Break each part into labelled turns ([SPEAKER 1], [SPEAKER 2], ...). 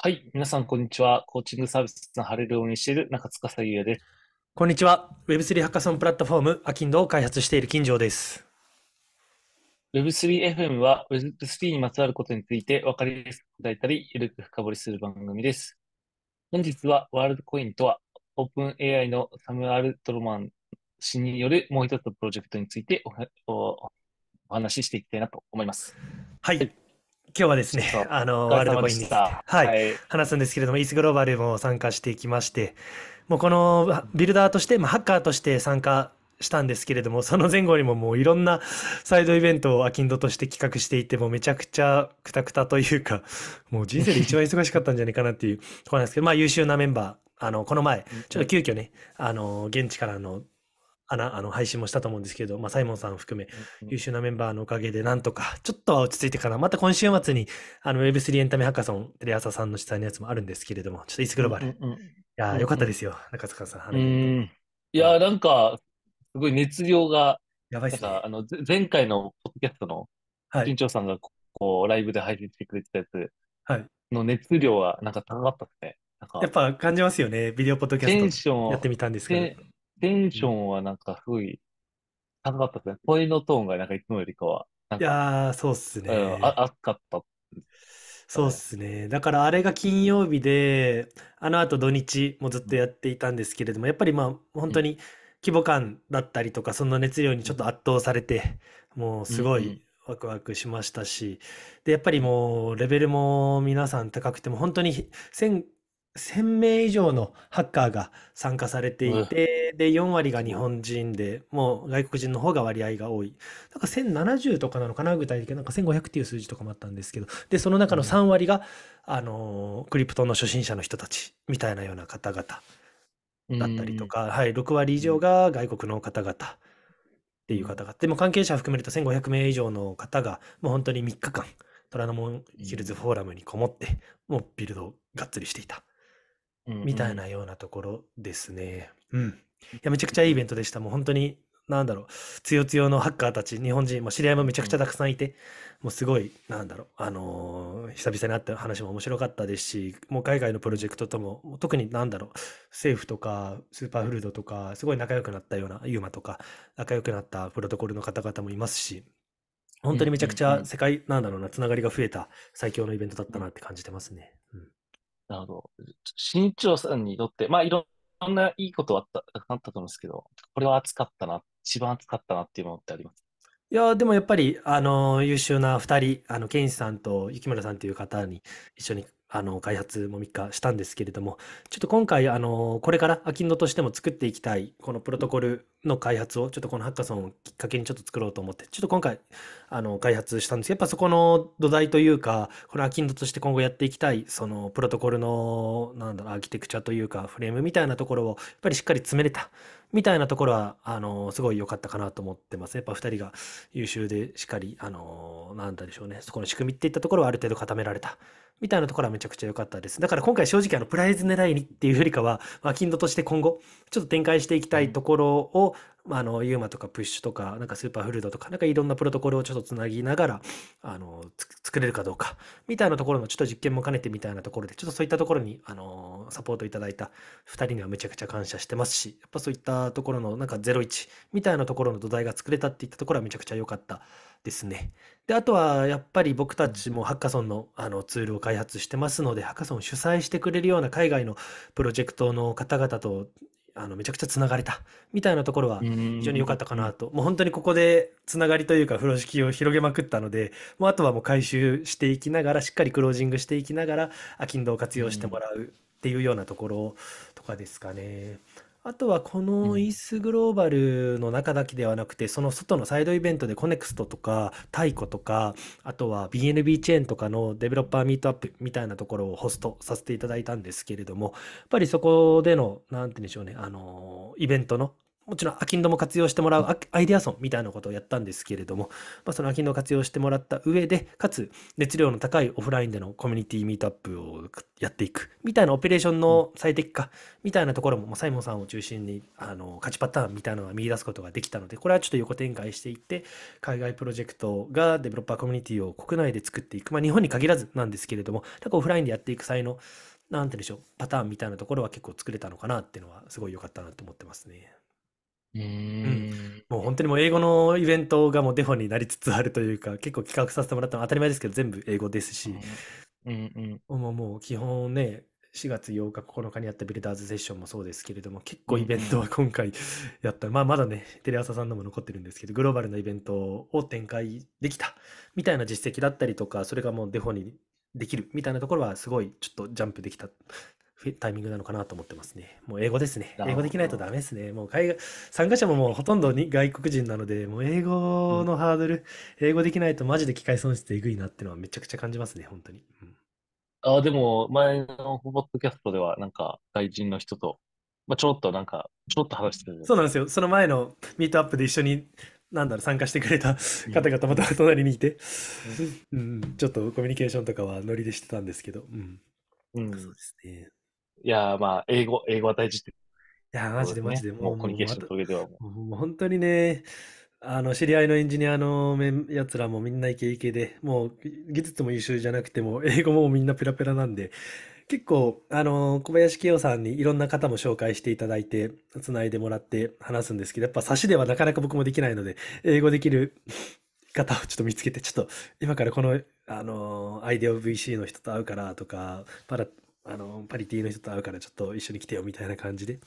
[SPEAKER 1] はい、皆さん、こんにちは。コーチング
[SPEAKER 2] サービスのハレルを運営している中司優也です。こんにちは。Web3 ハッカソンプラットフォーム、アキンドを開発している金城です。Web3FM は Web3
[SPEAKER 1] にまつわることについて分かりやすく答えたり、ゆるく深掘りする番組です。本日はワールドコインとは、OpenAI のサム・アルトロマン氏によるもう一つのプロジェクトについておお話ししていきたいなと思います。はい、はい
[SPEAKER 2] 今日はですね、あの、ワールドコインに、はい、はい、話すんですけれども、イースグローバルも参加していきまして、もうこのビルダーとして、まあ、ハッカーとして参加したんですけれども、その前後にももういろんなサイドイベントをアキンドとして企画していて、もうめちゃくちゃくたくたというか、もう人生で一番忙しかったんじゃないかなっていうところなんですけど、まあ優秀なメンバー、あの、この前、ちょっと急遽ね、あの、現地からのあのあの配信もしたと思うんですけど、まあ、サイモンさん含め優秀なメンバーのおかげでなんとかちょっとは落ち着いてからまた今週末にあの Web3 エンタメハッカソンテレ朝さんの主催のやつもあるんですけれどもちょっとイスグローバル、うんうんうん、いやよかったですよ、中塚さんうん、いやなんかすごい
[SPEAKER 1] 熱量がやばいっす、ね、あの前回のポッドキャストの緊長さんがこう、はい、ライブで配信してくれてたやつの熱量はなんか高かったですね、やっぱ
[SPEAKER 2] 感じますよね、ビデオポッドキャストやってみたんですけど。
[SPEAKER 1] テンションはなんかすごい高かったですね。声のトーンがなんかいつもよりかは。
[SPEAKER 2] ないやー、そうっすね。あん、あ熱かった。そうっすね。だからあれが金曜日で、あの後土日もずっとやっていたんですけれども、やっぱりまあ本当に規模感だったりとか、その熱量にちょっと圧倒されて、もうすごいワクワクしましたし、で、やっぱりもうレベルも皆さん高くても、本当に1 0 1000名以上のハッカーが参加されていて、で、4割が日本人で、もう外国人の方が割合が多い。なんか1070とかなのかな、具体的に。なんか1500っていう数字とかもあったんですけど、で、その中の3割が、あのクリプトの初心者の人たち、みたいなような方々だったりとか、はい、6割以上が外国の方々っていう方々。でも関係者含めると1500名以上の方が、もう本当に3日間、虎ノ門ヒルズフォーラムにこもって、もうビルドをがっつりしていた。みたいなようなところですね。うん。いや、めちゃくちゃいいイベントでした。もう本当に、なんだろう、つよつよのハッカーたち、日本人、も知り合いもめちゃくちゃたくさんいて、もうすごい、なんだろう、あのー、久々に会った話も面白かったですし、もう海外のプロジェクトとも、特になんだろう、政府とか、スーパーフルードとか、すごい仲良くなったような、ユーマとか、仲良くなったプロトコルの方々もいますし、本当にめちゃくちゃ世界、なんだろうな、つながりが増えた最強のイベントだったなって感じてますね。なるほど。新
[SPEAKER 1] 潮さんにとって、まあいろんないいことはあった、あったと思うんですけど、これは熱かったな、一番熱かったなっていうものってあります
[SPEAKER 2] いや、でもやっぱり、あの、優秀な2人、あの、ケンさんと雪村さんという方に一緒にあの、開発も3日したんですけれども、ちょっと今回、あの、これからアキンドとしても作っていきたい、このプロトコルの開発を、ちょっとこのハッカソンをきっかけにちょっと作ろうと思って、ちょっと今回、あの、開発したんですけど、やっぱそこの土台というか、このアキンドとして今後やっていきたい、その、プロトコルの、なんだろう、アーキテクチャというか、フレームみたいなところを、やっぱりしっかり詰めれた、みたいなところは、あの、すごい良かったかなと思ってます。やっぱ2人が優秀で、しっかり、あの、なんだでしょうね、そこの仕組みっていったところはある程度固められた。みたいなところはめちゃくちゃ良かったです。だから今回正直あのプライズ狙いにっていうよりかは、まあ、金土として今後、ちょっと展開していきたいところを、まあ、あの、ユーマとかプッシュとか、なんかスーパーフルードとか、なんかいろんなプロトコルをちょっとつなぎながら、あの、作れるかどうか、みたいなところのちょっと実験も兼ねてみたいなところで、ちょっとそういったところに、あの、サポートいただいた2人にはめちゃくちゃ感謝してますし、やっぱそういったところの、なんか01みたいなところの土台が作れたっていったところはめちゃくちゃ良かったですね。で、あとは、やっぱり僕たちもハッカソンのあのツールを開発してますので、ハッカソンを主催してくれるような海外のプロジェクトの方々と、あのめちゃくちゃつながれたみたいなところは非常に良かったかなと、もう本当にここでつながりというか風呂敷を広げまくったのでもうあとはもう回収していきながらしっかりクロージングしていきながらアキンドを活用してもらうっていうようなところとかですかね。あとはこのイースグローバルの中だけではなくて、その外のサイドイベントでコネクストとか、タイコとか、あとは BNB チェーンとかのデベロッパーミートアップみたいなところをホストさせていただいたんですけれども、やっぱりそこでの、なんて言うんでしょうね、あの、イベントのもちろん、アキンドも活用してもらうアイデアソンみたいなことをやったんですけれども、まあ、そのアキンドを活用してもらった上で、かつ熱量の高いオフラインでのコミュニティミートアップをやっていく、みたいなオペレーションの最適化、みたいなところも、サイモンさんを中心に、あの、勝ちパターンみたいなのは見出すことができたので、これはちょっと横展開していって、海外プロジェクトがデベロッパーコミュニティを国内で作っていく、まあ、日本に限らずなんですけれども、なんかオフラインでやっていく際の、なんて言うんでしょう、パターンみたいなところは結構作れたのかなっていうのは、すごい良かったなと思ってますね。うん、もう本当にもう英語のイベントがもうデフォになりつつあるというか、結構企画させてもらったのは当たり前ですけど、全部英語ですし、うん、うん、もう基本ね、4月8日、9日にやったビルダーズセッションもそうですけれども、結構イベントは今回やった、まあまだね、テレ朝さんのも残ってるんですけど、グローバルなイベントを展開できたみたいな実績だったりとか、それがもうデフォにできるみたいなところは、すごいちょっとジャンプできたタイミングなのかなと思ってますね。もう英語ですね。英語できないとダメですね。もう海外、参加者ももうほとんどに外国人なので、もう英語のハードル、うん、英語できないとマジで機会損失えぐいなってのはめちゃくちゃ感じますね、本当に。うん、
[SPEAKER 1] あでも、前のポッドキャストでは、なんか外人の人と、まあ、ちょっとなんか、ちょっと話してる。そうなんで
[SPEAKER 2] すよ。その前のミートアップで一緒に、なんだろう、参加してくれた方々また隣にいて、うん、ちょっとコミュニケーションとかはノリでしてたんですけど、うん。うん、そうですね。い
[SPEAKER 1] やまあ、英語、英語は大事って。いやマジでマジで、もう、コミュニケーション遂げては
[SPEAKER 2] もう。本当にね、あの、知り合いのエンジニアのやつらもみんなイケイケで、もう、技術も優秀じゃなくても、英語もみんなペラペラなんで、結構、あの、小林清さんにいろんな方も紹介していただいて、つないでもらって話すんですけど、やっぱ差しではなかなか僕もできないので、英語できる方をちょっと見つけて、ちょっと今からこの、あの、アイデア VC の人と会うからとか、パラ、あの、パリティの人と会うからちょっと一緒に来てよみたいな感じで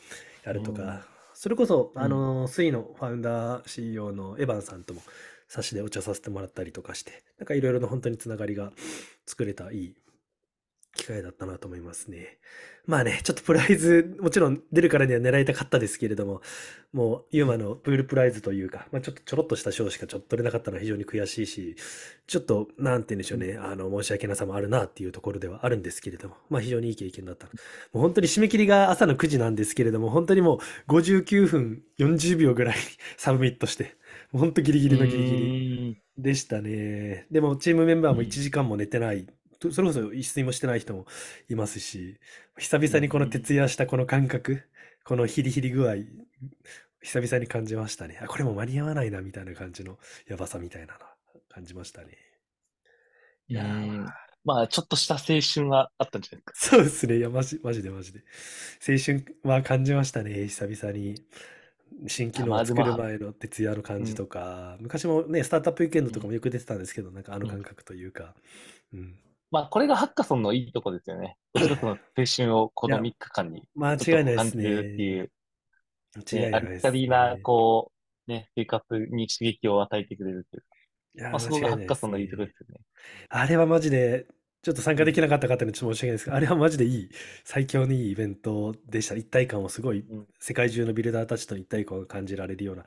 [SPEAKER 2] やるとか、それこそ、あの、スイのファウンダー CEO のエヴァンさんとも、差しでお茶させてもらったりとかして、なんかいろいろな本当につながりが作れたいい機会だったなと思いますね。まあね、ちょっとプライズ、もちろん出るからには狙いたかったですけれども、もうユーマのプールプライズというか、まあ、ちょっとちょろっとした賞しかちょっと取れなかったのは非常に悔しいし、ちょっと、なんて言うんでしょうね、あの、申し訳なさもあるなっていうところではあるんですけれども、まあ非常にいい経験だった。もう本当に締め切りが朝の9時なんですけれども、本当にもう59分40秒ぐらい サブミットして、本当ギリギリのギリギリでしたね。でもチームメンバーも1時間も寝てないそれこそ一睡もしてない人もいますし、久々にこの徹夜したこの感覚、このヒリヒリ具合、久々に感じましたね。あ、これも間に合わないな、みたいな感じのやばさみたいなの感じましたね。いやー、まあ、ちょっとした青春はあったんじゃないか。そうですね。いや、マジ、マジでマジで。青春は感じましたね、久々に。新機能を作る前の徹夜の感じとか、昔もね、スタートアップウィークエンドとかもよく出てたんですけど、なんかあの感覚というか、
[SPEAKER 1] うん。まあ、これがハッカソンのいいとこですよね。一つの青春をこの3日間に間違いないですね。っていう、間違いないです、ね。ありきな、こう、ね、生活に刺激を与えてくれるっていう。いや、まあ、そこがハッカソンのいいとこですよね。
[SPEAKER 2] あれはマジで、ちょっと参加できなかった方にちょっと申し訳ないですが、あれはマジでいい、最強にいいイベントでした。一体感をすごい、世界中のビルダーたちと一体感を感じられるような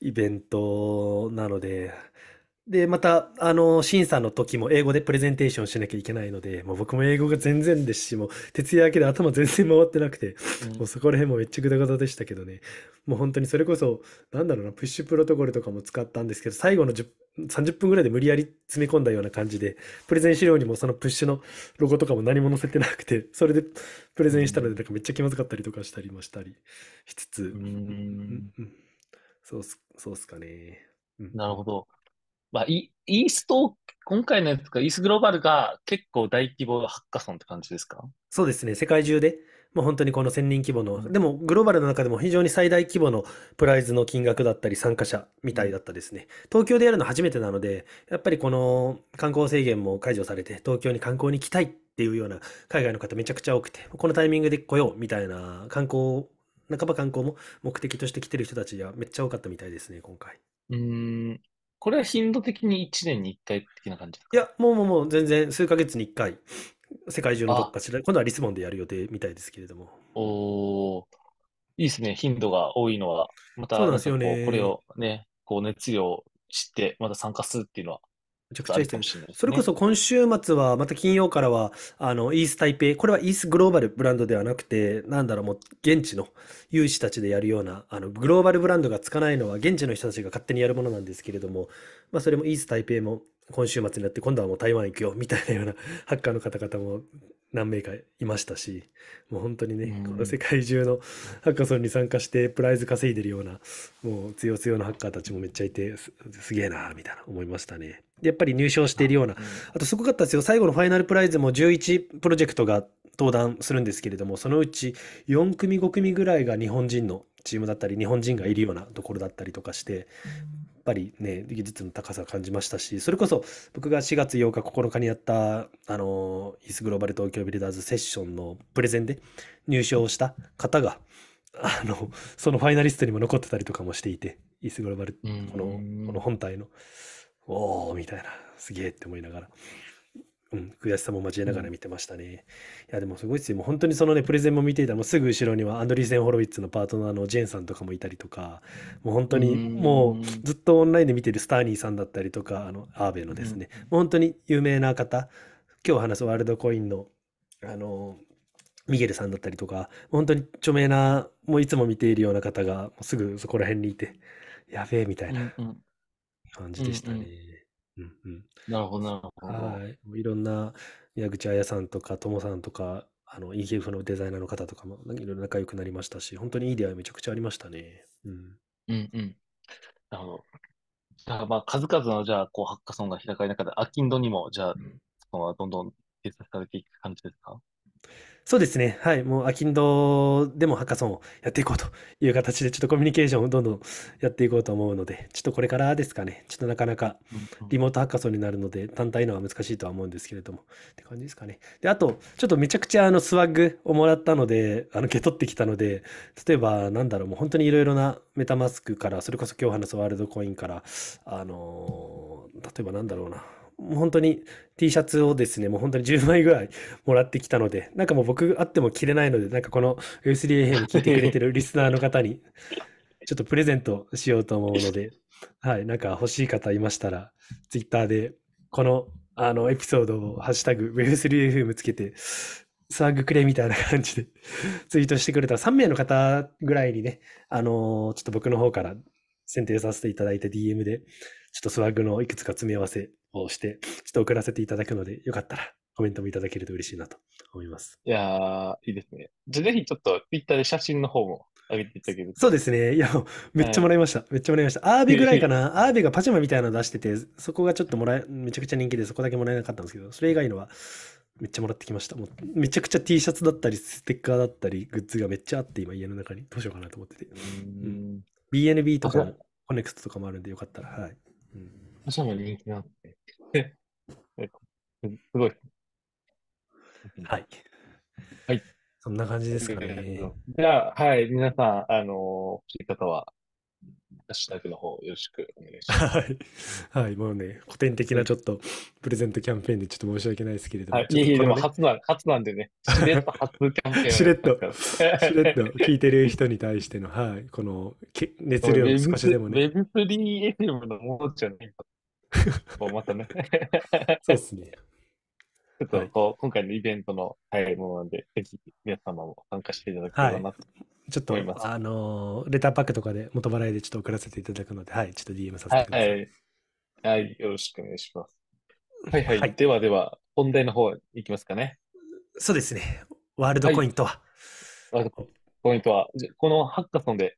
[SPEAKER 2] イベントなので、で、また、あの、審査の時も英語でプレゼンテーションしなきゃいけないので、もう僕も英語が全然ですし、もう徹夜明けで頭全然回ってなくて、もうそこら辺もめっちゃグダグダでしたけどね。もう本当にそれこそ、なんだろうな、プッシュプロトコルとかも使ったんですけど、最後の10 30分ぐらいで無理やり詰め込んだような感じで、プレゼン資料にもそのプッシュのロゴとかも何も載せてなくて、それでプレゼンしたので、なんかめっちゃ気まずかったりとかしたりもしたりしつつ、うんそうす、
[SPEAKER 1] そうっすかね。うん、なるほど。まあ、イースト、今回のやつか、イースグローバルが結構大規模ハッカソンって感じですか
[SPEAKER 2] そうですね、世界中で、もう本当にこの1000人規模の、でもグローバルの中でも非常に最大規模のプライズの金額だったり、参加者みたいだったですね。東京でやるの初めてなので、やっぱりこの観光制限も解除されて、東京に観光に来たいっていうような海外の方めちゃくちゃ多くて、このタイミングで来ようみたいな観光、半ば観光も目的として来てる人たちがめっちゃ多かったみたいですね、今回。うん、これは頻度的に1年に1回的な感じいや、もうもうもう全然数ヶ月に1回、世界中のどっかしら、今度はリスボンでやる予定みたいですけれども。おおいいですね、頻度が多いのは。また、そうなんですよね。これを
[SPEAKER 1] ね、こう熱量を知って、また参加するっていうのは。ちゃくちゃいいですね。れすねそれこそ
[SPEAKER 2] 今週末は、また金曜からは、あの、イース台北、これはイースグローバルブランドではなくて、なんだろう、もう、現地の有志たちでやるような、あの、グローバルブランドがつかないのは、現地の人たちが勝手にやるものなんですけれども、まあ、それもイース台北も今週末になって、今度はもう台湾行くよ、みたいなようなハッカーの方々も何名かいましたし、もう本当にね、この世界中のハッカソンに参加してプライズ稼いでるような、もう強強なハッカーたちもめっちゃいて、すげえなーみたいな思いましたね。やっぱり入賞しているような、あとすごかったですよ、最後のファイナルプライズも11プロジェクトが登壇するんですけれども、そのうち4組、5組ぐらいが日本人のチームだったり、日本人がいるようなところだったりとかして、ぱりね、技術の高さを感じましたし、それこそ僕が4月8日9日にやった、あの、イスグローバル東京ビルダーズセッションのプレゼンで入賞した方が、あの、そのファイナリストにも残ってたりとかもしていて、イスグローバル、この、この本体の、おーみたいな、すげえって思いながら。うん、悔しさも交えながら見てましたね。いや、でもすごいですよ。もう本当にそのね、プレゼンも見ていたら、もうすぐ後ろにはアンドリーセン・ホロウィッツのパートナーのジェーンさんとかもいたりとか、もう本当にもうずっとオンラインで見てるスターニーさんだったりとか、あの、アーベのですね、うん、もう本当に有名な方、今日話すワールドコインの、あの、ミゲルさんだったりとか、本当に著名な、もういつも見ているような方が、すぐそこら辺にいて、やべえみたいな感じでした
[SPEAKER 1] ね。うんうんうんうん、
[SPEAKER 2] なるほど、なるほど。はい。いろんな矢口彩さんとか、ともさんとか、あの、EKF のデザイナーの方とかも、いろいろ仲良くなりましたし、本当にいい出会いめちゃくちゃありましたね。うん。うんうん。なるほど。
[SPEAKER 1] じゃあ、まあ、数々の、じゃあ、こう、ハッカソンが開かれる中で、アキンドにも、じゃあ、うん、そのどんどん提出されていく感じですか
[SPEAKER 2] そうですね。はい。もう、アキンドでもハッカソンをやっていこうという形で、ちょっとコミュニケーションをどんどんやっていこうと思うので、ちょっとこれからですかね。ちょっとなかなかリモートハッカソンになるので、単体のは難しいとは思うんですけれども、って感じですかね。で、あと、ちょっとめちゃくちゃあの、スワッグをもらったので、あの、受け取ってきたので、例えば、なんだろう、もう本当にいろいろなメタマスクから、それこそ今日話すワールドコインから、あのー、例えばなんだろうな、本当に T シャツをですね、もう本当に10枚ぐらいもらってきたので、なんかもう僕あっても着れないので、なんかこの U3FM 聞いてくれてるリスナーの方に、ちょっとプレゼントしようと思うので、はい、なんか欲しい方いましたら、ツイッターでこのあのエピソードをハッシュタグ Web3FM つけて、騒グくれみたいな感じでツイートしてくれたら3名の方ぐらいにね、あのー、ちょっと僕の方から選定させていただいた DM で、ちょっとスワッグのいくつか詰め合わせをして、ちょっと送らせていただくので、よかったらコメントもいただけると嬉しいなと
[SPEAKER 1] 思います。いやいいですね。じゃぜひちょっと Twitter で写真の方も上げていただけるそうですね。いや、めっちゃも
[SPEAKER 2] らいました。はい、めっちゃもらいました。アービーぐらいかな。アービーがパジャマみたいなの出してて、そこがちょっともらえ、めちゃくちゃ人気で、そこだけもらえなかったんですけど、それ以外のは、めっちゃもらってきました。もうめちゃくちゃ T シャツだったり、ステッカーだったり、グッズがめっちゃあって、今家の中にどうしようかなと思ってて。うん、BNB とか、コネクストとかもあるんで、よかったら、はい。パジャ人気なんで。すごい。はい。はい。そんな感じですかね。
[SPEAKER 1] じゃあ、はい、皆さん、あのー、聞いた方は、ハッシュタグの方よ
[SPEAKER 2] ろしくお願いします。はい。はい、もうね、古典的なちょっとプレゼントキャンペーンでちょっと申し訳ないですけれども。はい、いいえ、でも初
[SPEAKER 1] な初なんでね、しれっと初キャンペーン。しれっと、しれっと
[SPEAKER 2] 聞いてる人に対しての、はい、このけ熱量少しでもね。
[SPEAKER 1] Web3FM のものじゃないかと。こうまたね。そうですね。ちょっとこう、はい、今回のイベントの早いものなんで、ぜひ皆様も参加していただ
[SPEAKER 2] ければなと、はい、ちょっと、あのー、レターパックとかで元払いでちょっと送らせていただくので、はい、ちょっと DM させてください。は
[SPEAKER 1] い、はい、よろしくお願いします。はいはい。ではでは、本題の方いきますかね。そうですね。
[SPEAKER 2] ワールドコインとは。
[SPEAKER 1] ワールドコインとは、このハッカソンで、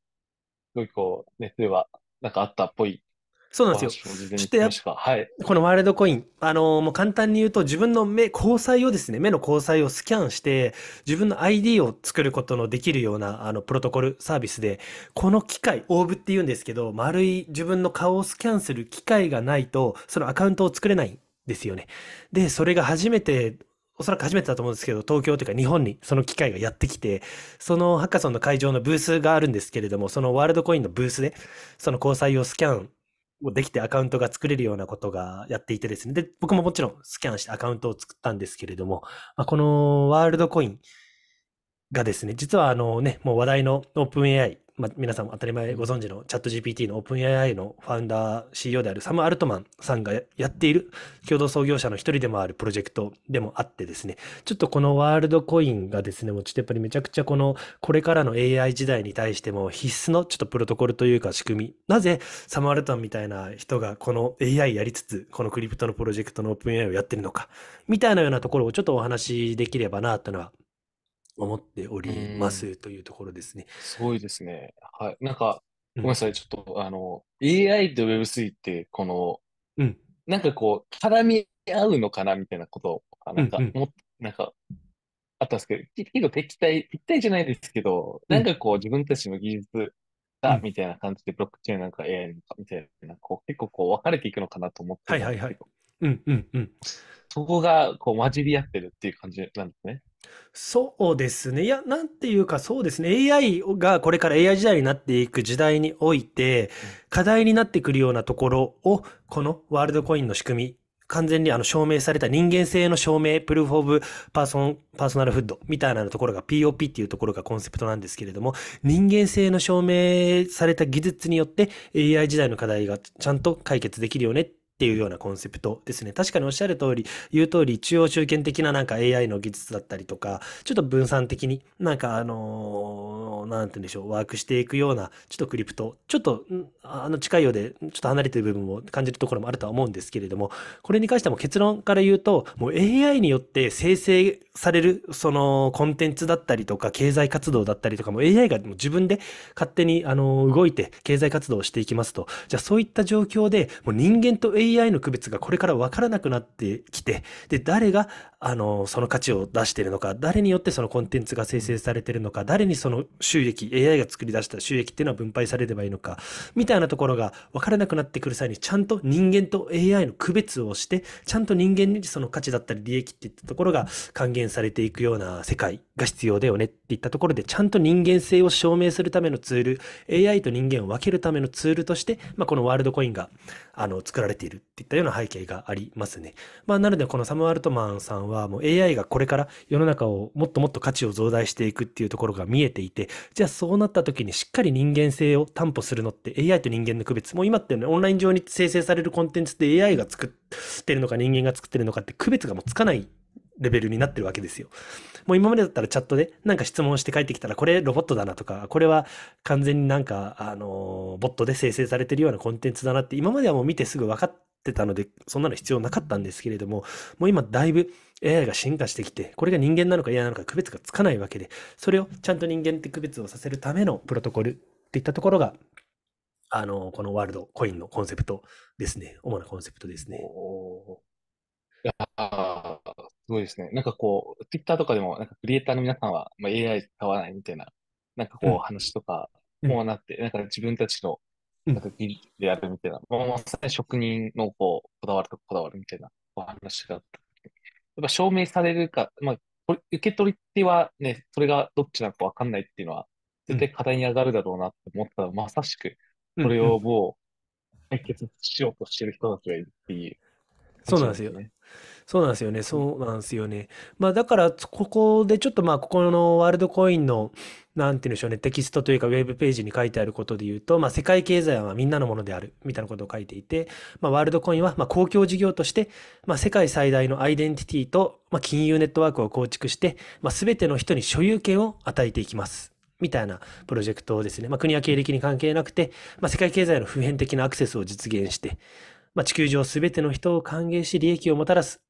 [SPEAKER 1] すごいこう、熱では、なんかあったっ
[SPEAKER 2] ぽいそうなんですよ。ちょっとやはい、このワールドコイン、あのー、もう簡単に言うと、自分の目、交際をですね、目の交際をスキャンして、自分の ID を作ることのできるような、あの、プロトコルサービスで、この機械、オーブって言うんですけど、丸い自分の顔をスキャンする機械がないと、そのアカウントを作れないんですよね。で、それが初めて、おそらく初めてだと思うんですけど、東京というか日本にその機会がやってきて、そのハッカソンの会場のブースがあるんですけれども、そのワールドコインのブースで、その交際をスキャンできてアカウントが作れるようなことがやっていてですね。で、僕ももちろんスキャンしてアカウントを作ったんですけれども、まあ、このワールドコインがですね、実はあのね、もう話題の OpenAI まあ、皆さんも当たり前ご存知のチャット GPT の OpenAI のファウンダー CEO であるサム・アルトマンさんがやっている共同創業者の一人でもあるプロジェクトでもあってですね、ちょっとこのワールドコインがですね、もうちょっとやっぱりめちゃくちゃこのこれからの AI 時代に対しても必須のちょっとプロトコルというか仕組み、なぜサム・アルトマンみたいな人がこの AI やりつつ、このクリプトのプロジェクトの OpenAI をやってるのか、みたいなようなところをちょっとお話しできればなというのは思っておりますというところですね。すごいですね。はい。なんか、ごめんなさい、ちょっと、あの、
[SPEAKER 1] AI と Web3 って、この、うん、なんかこう、絡み合うのかなみたいなことなんか、うんうん、もなんか、あったんですけど、結構敵対、敵対じゃないですけど、なんかこう、自分たちの技術だ、うん、みたいな感じで、ブロックチェーンなんか AI なんかみたいな、こう、結構こう、分かれていくのかなと思って、はいはいはい。うんうんうん。そこがこう混じり合ってるっていう感じ
[SPEAKER 2] なんですね。そうですね。いや、なんていうか、そうですね。AI がこれから AI 時代になっていく時代において、課題になってくるようなところを、このワールドコインの仕組み、完全にあの証明された人間性の証明、プルーフ・オブ・パーソン、パーソナルフッドみたいなところが POP っていうところがコンセプトなんですけれども、人間性の証明された技術によって AI 時代の課題がちゃんと解決できるよねっていうようなコンセプトですね。確かにおっしゃる通り、言う通り、中央集権的ななんか AI の技術だったりとか、ちょっと分散的になんかあのー、なんて言うんでしょう、ワークしていくような、ちょっとクリプト、ちょっと、あの近いようで、ちょっと離れてる部分も感じるところもあるとは思うんですけれども、これに関しても結論から言うと、もう AI によって生成される、そのコンテンツだったりとか、経済活動だったりとかも AI がもう自分で勝手にあの動いて経済活動をしていきますと、じゃあそういった状況で、もう人間と AI の区別がこれから分からなくなってきて、で、誰があのその価値を出しているのか、誰によってそのコンテンツが生成されているのか、誰にその収益、AI が作り出した収益っていうのは分配されればいいのか、みたいなところが分からなくなってくる際に、ちゃんと人間と AI の区別をして、ちゃんと人間にその価値だったり利益っていったところが還元されていくような世界が必要だよねっていったところで、ちゃんと人間性を証明するためのツール、AI と人間を分けるためのツールとして、まあ、このワールドコインがあの作られているっていったような背景がありますね。まあ、なので、このサム・アルトマンさんは、もう AI がこれから世の中をもっともっと価値を増大していくっていうところが見えていて、じゃあそうなった時にしっかり人間性を担保するのって AI と人間の区別、もう今ってね、オンライン上に生成されるコンテンツって AI が作ってるのか人間が作ってるのかって区別がもうつかないレベルになってるわけですよ。もう今までだったらチャットでなんか質問して帰ってきたら、これロボットだなとか、これは完全になんか、あの、ボットで生成されてるようなコンテンツだなって、今まではもう見てすぐ分かってたので、そんなの必要なかったんですけれども、もう今だいぶ AI が進化してきて、これが人間なのか AI なのか区別がつかないわけで、それをちゃんと人間って区別をさせるためのプロトコルっていったところが、あの、このワールドコインのコンセプトですね。主なコンセプトですね。おーや
[SPEAKER 1] すごいですね。なんかこう、Twitter とかでも、なんかクリエイターの皆さんは、まあ、AI 使わないみたいな、なんかこう話とかもなって、なんか自分たちの、なんか技術でやるみたいな、もうまさに職人のこう、こだわるとこだわるみたいなお話があったやっぱ証明されるか、まあ、これ受け取り手はね、それがどっちなのかわかんないっていうのは、絶対課題に上がるだろうなって思ったら、まさしく、これをもう、解決しようとしてる人たちがいるっていう。そうなんですよ。ね。
[SPEAKER 2] そうなんですよね。そうなんですよね。まあ、だから、ここでちょっと、まあ、ここのワールドコインの、なんて言うんでしょうね、テキストというか、ウェブページに書いてあることで言うと、まあ、世界経済はみんなのものである、みたいなことを書いていて、まあ、ワールドコインは、まあ、公共事業として、まあ、世界最大のアイデンティティと、まあ、金融ネットワークを構築して、まあ、全ての人に所有権を与えていきます。みたいなプロジェクトをですね、まあ、国や経歴に関係なくて、まあ、世界経済の普遍的なアクセスを実現して、まあ、地球上すべての人を歓迎し、利益をもたらす。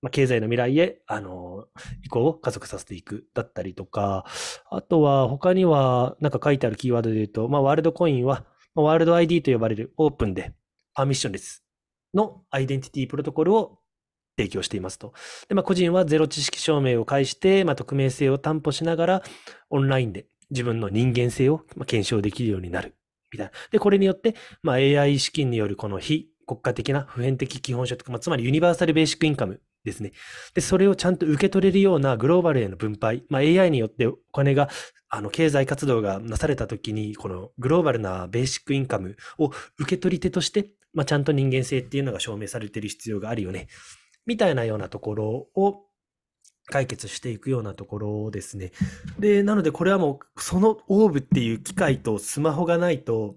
[SPEAKER 2] まあ、経済の未来へ、あの、移行を加速させていくだったりとか、あとは他には、なんか書いてあるキーワードで言うと、まあ、ワールドコインは、まあ、ワールド ID と呼ばれるオープンで、パーミッションレスのアイデンティティプロトコルを提供していますと。で、まあ、個人はゼロ知識証明を介して、まあ、匿名性を担保しながら、オンラインで自分の人間性を検証できるようになる。みたいな。で、これによって、まあ、AI 資金によるこの非国家的な普遍的基本所得、まあ、つまりユニバーサルベーシックインカムですね。で、それをちゃんと受け取れるようなグローバルへの分配、まあ、AI によってお金が、あの、経済活動がなされた時に、このグローバルなベーシックインカムを受け取り手として、まあ、ちゃんと人間性っていうのが証明されてる必要があるよね。みたいなようなところを解決していくようなところですね。で、なのでこれはもう、そのオーブっていう機械とスマホがないと、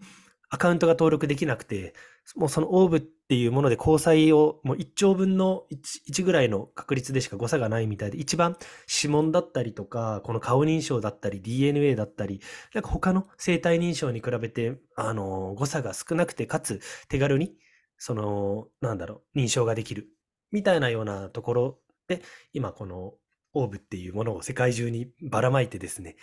[SPEAKER 2] アカウントが登録できなくて、もうそのオーブっていうもので交際をもう1兆分の 1, 1ぐらいの確率でしか誤差がないみたいで、一番指紋だったりとか、この顔認証だったり、DNA だったり、なんか他の生体認証に比べて、あの、誤差が少なくて、かつ手軽に、その、なんだろう、認証ができる。みたいなようなところで、今このオーブっていうものを世界中にばらまいてですね、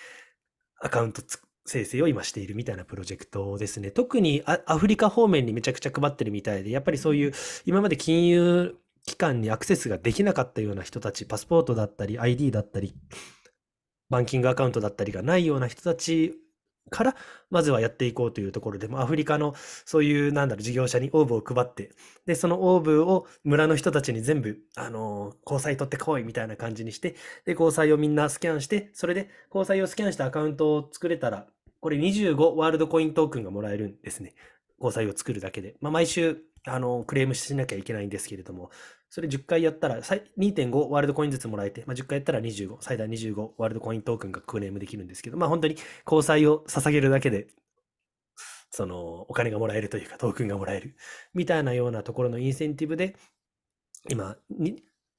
[SPEAKER 2] アカウントつ生成を今しているみたいなプロジェクトですね。特にアフリカ方面にめちゃくちゃ配ってるみたいで、やっぱりそういう今まで金融機関にアクセスができなかったような人たち、パスポートだったり ID だったり、バンキングアカウントだったりがないような人たちから、まずはやっていこうというところで、もアフリカのそういう、なんだろう、事業者にオーブを配って、で、そのオーブを村の人たちに全部、あの交際取ってこいみたいな感じにして、で、交際をみんなスキャンして、それで交際をスキャンしたアカウントを作れたら、これ25ワールドコイントークンがもらえるんですね。交際を作るだけで。まあ、毎週、あの、クレームしなきゃいけないんですけれども、それ10回やったら、2.5ワールドコインずつもらえて、まあ、10回やったら25、最大25ワールドコイントークンがクレームできるんですけど、まあ、本当に交際を捧げるだけで、その、お金がもらえるというか、トークンがもらえる、みたいなようなところのインセンティブで、今、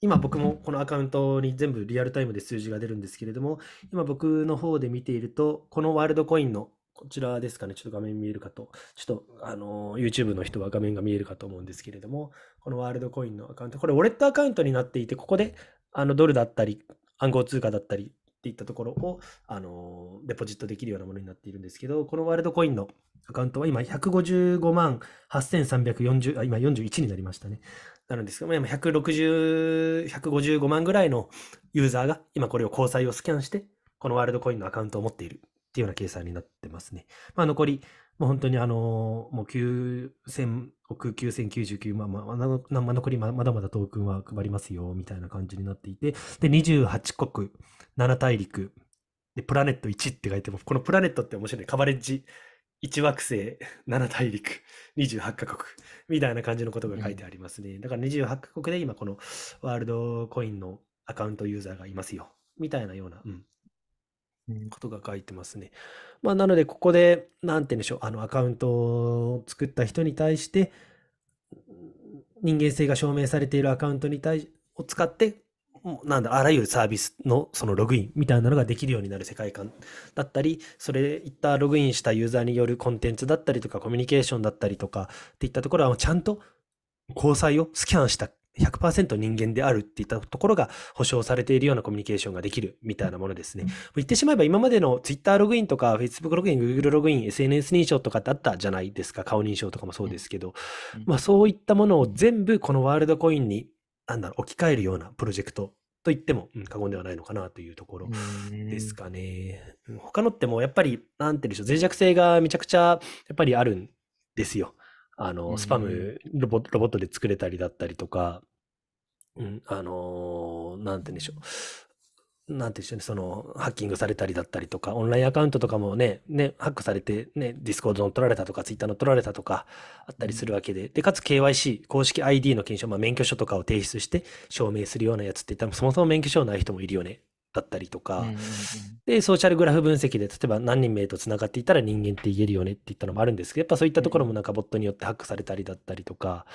[SPEAKER 2] 今僕もこのアカウントに全部リアルタイムで数字が出るんですけれども、今僕の方で見ていると、このワールドコインのこちらですかね、ちょっと画面見えるかと、ちょっとあの YouTube の人は画面が見えるかと思うんですけれども、このワールドコインのアカウント、これウォレットアカウントになっていて、ここであのドルだったり、暗号通貨だったりっていったところをあのデポジットできるようなものになっているんですけど、このワールドコインのアカウントは今155万8340、あ、今41になりましたね。なるんですけども、今160、155万ぐらいのユーザーが、今これを交際をスキャンして、このワールドコインのアカウントを持っているっていうような計算になってますね。まあ、残り、もう本当にあのー、もう9000億9099万、まあ、まあ、残りまだまだトークンは配りますよ、みたいな感じになっていて、で、28国、7大陸、で、プラネット1って書いても、このプラネットって面白い、カバレッジ1惑星7 大陸28カ国みたいな感じのことが書いてありますね、うん、だから28カ国で今このワールドコインのアカウントユーザーがいますよみたいなような、うんことが書いてますね、まあ、なのでここで何て言うんでしょうあのアカウントを作った人に対して人間性が証明されているアカウントに対を使ってなんだ、あらゆるサービスのそのログインみたいなのができるようになる世界観だったり、それいったログインしたユーザーによるコンテンツだったりとか、コミュニケーションだったりとかっていったところは、ちゃんと交際をスキャンした100%人間であるっていったところが保証されているようなコミュニケーションができるみたいなものですね。言ってしまえば今までの Twitter ログインとか Facebook ログイン、Google ログイン、SNS 認証とかってあったじゃないですか。顔認証とかもそうですけど、まあそういったものを全部このワールドコインになんだろう、置き換えるようなプロジェクトと言っても、過言ではないのかなというところですかね。うん、他のってもやっぱり、なんて言うんでしょう、脆弱性がめちゃくちゃやっぱりあるんですよ。あの、スパムロボ、ロボットで作れたりだったりとか、うん、あのー、なんて言うんでしょう。なんてうでしょうね、その、ハッキングされたりだったりとか、オンラインアカウントとかもね、ね、ハックされて、ね、ディスコードの取られたとか、ツイッターの取られたとか、あったりするわけで、で、かつ KYC、公式 ID の検証、まあ、免許証とかを提出して証明するようなやつって言ったら、そもそも免許証ない人もいるよね、だったりとか、で、ソーシャルグラフ分析で、例えば何人名と繋がっていたら人間って言えるよねって言ったのもあるんですけど、やっぱそういったところもなんかボットによってハックされたりだったりとか、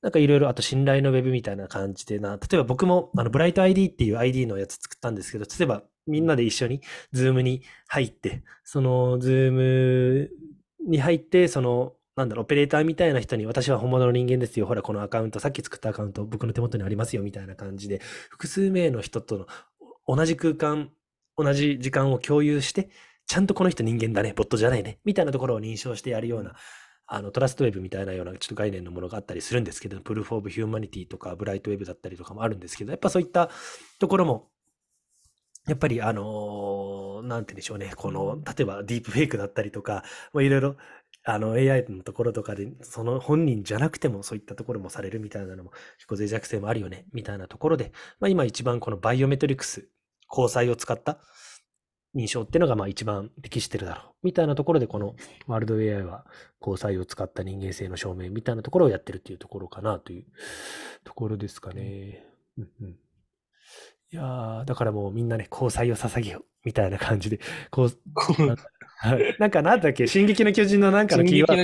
[SPEAKER 2] なんかいろいろ、あと信頼のウェブみたいな感じでな、例えば僕も、あの、ブライト ID っていう ID のやつ作ったんですけど、例えばみんなで一緒に Zoom に入って、その Zoom に入って、その、なんだろう、オペレーターみたいな人に、私は本物の人間ですよ。ほら、このアカウント、さっき作ったアカウント、僕の手元にありますよ、みたいな感じで、複数名の人との同じ空間、同じ時間を共有して、ちゃんとこの人人間だね、ボットじゃないね、みたいなところを認証してやるようなあのトラストウェブみたいなようなちょっと概念のものがあったりするんですけど、プルーフ・オブ・ヒューマニティとか、ブライトウェブだったりとかもあるんですけど、やっぱそういったところも、やっぱりあの、なんて言うんでしょうね、この、例えばディープフェイクだったりとか、いろいろ、あの AI のところとかで、その本人じゃなくてもそういったところもされるみたいなのも、結構脆弱性もあるよね、みたいなところで、まあ、今一番このバイオメトリクス、交際を使った、印象っていうのがまあ一番適してるだろうみたいなところでこのワールド AI は交際を使った人間性の証明みたいなところをやってるっていうところかなというところですかね。うんうん、いやだからもうみんなね交際を捧げようみたいな感じでこうなんかなんだっけ「進撃の巨人」のなんかのキーワード。